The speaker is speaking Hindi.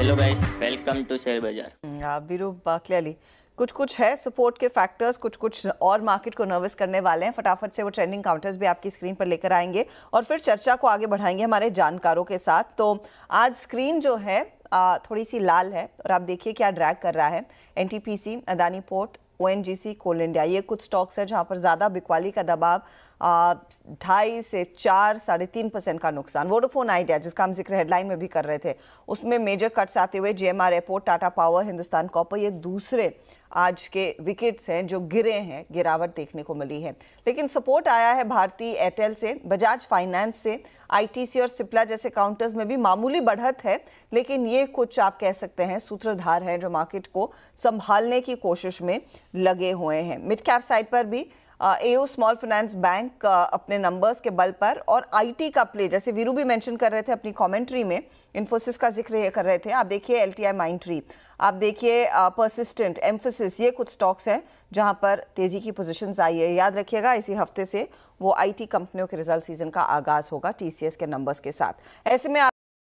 hello guys welcome to share बाजार आबिरू बाकली कुछ कुछ है सपोर्ट के फैक्टर्स कुछ कुछ और मार्केट को नर्वस करने वाले हैं फटाफट से वो ट्रेंडिंग काउंटर्स भी आपकी स्क्रीन पर लेकर आएंगे और फिर चर्चा को आगे बढ़ाएंगे हमारे जानकारों के साथ तो आज स्क्रीन जो है थोड़ी सी लाल है और आप देखिए क्या ड्रैग कर रहा है एन Adani Port O N G C Coal India ये कुछ स्टॉक्स है जहाँ पर ज़्यादा बिकवाली का दबाव ढाई से चार साढ़े तीन परसेंट का नुकसान वोडोफोन आइडिया जिसका हम जिक्र हेडलाइन में भी कर रहे थे उसमें मेजर कट्स आते हुए G M R Airport Tata Power Hindustan Copper ये दूसरे आज के विकेट्स हैं जो गिरे हैं गिरावट देखने को मिली है लेकिन सपोर्ट आया है भारतीय एयरटेल से बजाज फाइनेंस से आईटीसी और सिप्ला जैसे काउंटर्स में भी मामूली बढ़त है लेकिन ये कुछ आप कह सकते हैं सूत्रधार हैं जो मार्केट को संभालने की कोशिश में लगे हुए हैं मिड कैप साइड पर भी एओ स्मॉल फाइनेंस बैंक अपने नंबर्स के बल पर और आईटी का प्ले जैसे वीरू भी मेंशन कर रहे थे अपनी कमेंट्री में इन्फोसिस का जिक्र कर रहे थे आप देखिए एल टी आई आप देखिए परसिस्टेंट एम्फोसिस ये कुछ स्टॉक्स हैं जहां पर तेज़ी की पोजीशंस आई है याद रखिएगा इसी हफ्ते से वो आईटी कंपनियों के रिजल्ट सीजन का आगाज़ होगा टीसीएस के नंबर्स के साथ ऐसे में